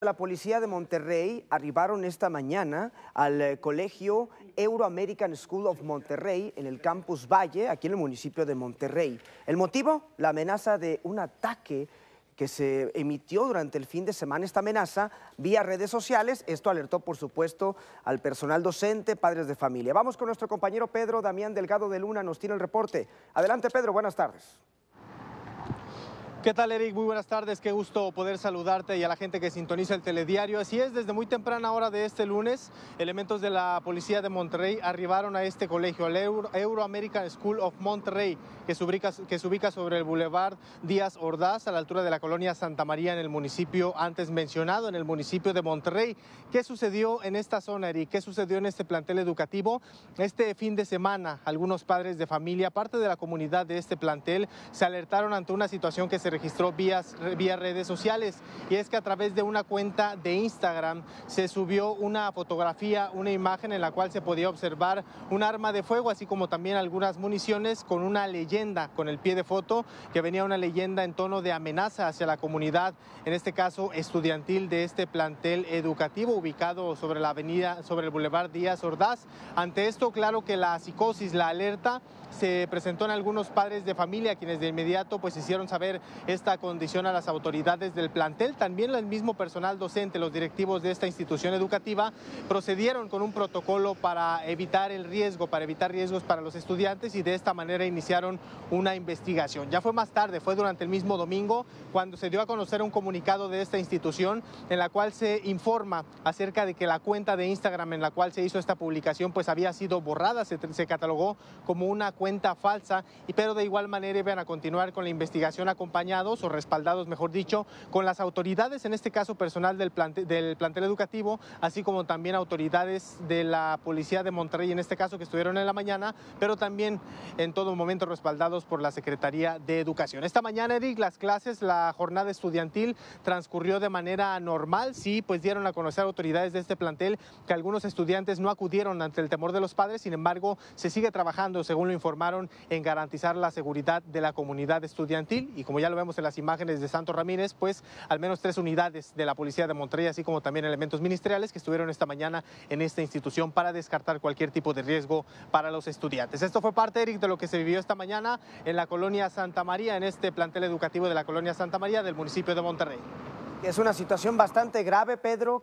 La policía de Monterrey arribaron esta mañana al eh, Colegio Euro American School of Monterrey en el campus Valle, aquí en el municipio de Monterrey. ¿El motivo? La amenaza de un ataque que se emitió durante el fin de semana esta amenaza vía redes sociales. Esto alertó, por supuesto, al personal docente, padres de familia. Vamos con nuestro compañero Pedro Damián Delgado de Luna, nos tiene el reporte. Adelante, Pedro, buenas tardes. ¿Qué tal, Eric? Muy buenas tardes. Qué gusto poder saludarte y a la gente que sintoniza el telediario. Así es, desde muy temprana hora de este lunes, elementos de la policía de Monterrey arribaron a este colegio, al Euro, American School of Monterrey, que se, ubica, que se ubica sobre el Boulevard Díaz Ordaz, a la altura de la colonia Santa María, en el municipio antes mencionado, en el municipio de Monterrey. ¿Qué sucedió en esta zona, Eric? ¿Qué sucedió en este plantel educativo? Este fin de semana, algunos padres de familia, parte de la comunidad de este plantel, se alertaron ante una situación que se registró vía, vía redes sociales. Y es que a través de una cuenta de Instagram se subió una fotografía, una imagen en la cual se podía observar un arma de fuego, así como también algunas municiones con una leyenda, con el pie de foto, que venía una leyenda en tono de amenaza hacia la comunidad, en este caso estudiantil de este plantel educativo ubicado sobre la avenida, sobre el Boulevard Díaz Ordaz. Ante esto, claro que la psicosis, la alerta, se presentó en algunos padres de familia, quienes de inmediato pues hicieron saber esta condición a las autoridades del plantel, también el mismo personal docente, los directivos de esta institución educativa, procedieron con un protocolo para evitar el riesgo, para evitar riesgos para los estudiantes y de esta manera iniciaron una investigación. Ya fue más tarde, fue durante el mismo domingo, cuando se dio a conocer un comunicado de esta institución en la cual se informa acerca de que la cuenta de Instagram en la cual se hizo esta publicación pues había sido borrada, se, se catalogó como una cuenta falsa, y pero de igual manera iban a continuar con la investigación acompañada o respaldados, mejor dicho, con las autoridades, en este caso personal del plantel, del plantel educativo, así como también autoridades de la Policía de Monterrey, en este caso, que estuvieron en la mañana, pero también en todo momento respaldados por la Secretaría de Educación. Esta mañana, Eric, las clases, la jornada estudiantil transcurrió de manera normal, sí, pues dieron a conocer autoridades de este plantel que algunos estudiantes no acudieron ante el temor de los padres, sin embargo, se sigue trabajando, según lo informaron, en garantizar la seguridad de la comunidad estudiantil y como ya lo vemos en las imágenes de Santo Ramírez, pues al menos tres unidades de la Policía de Monterrey, así como también elementos ministeriales que estuvieron esta mañana en esta institución para descartar cualquier tipo de riesgo para los estudiantes. Esto fue parte, Eric, de lo que se vivió esta mañana en la colonia Santa María, en este plantel educativo de la colonia Santa María del municipio de Monterrey. Es una situación bastante grave, Pedro,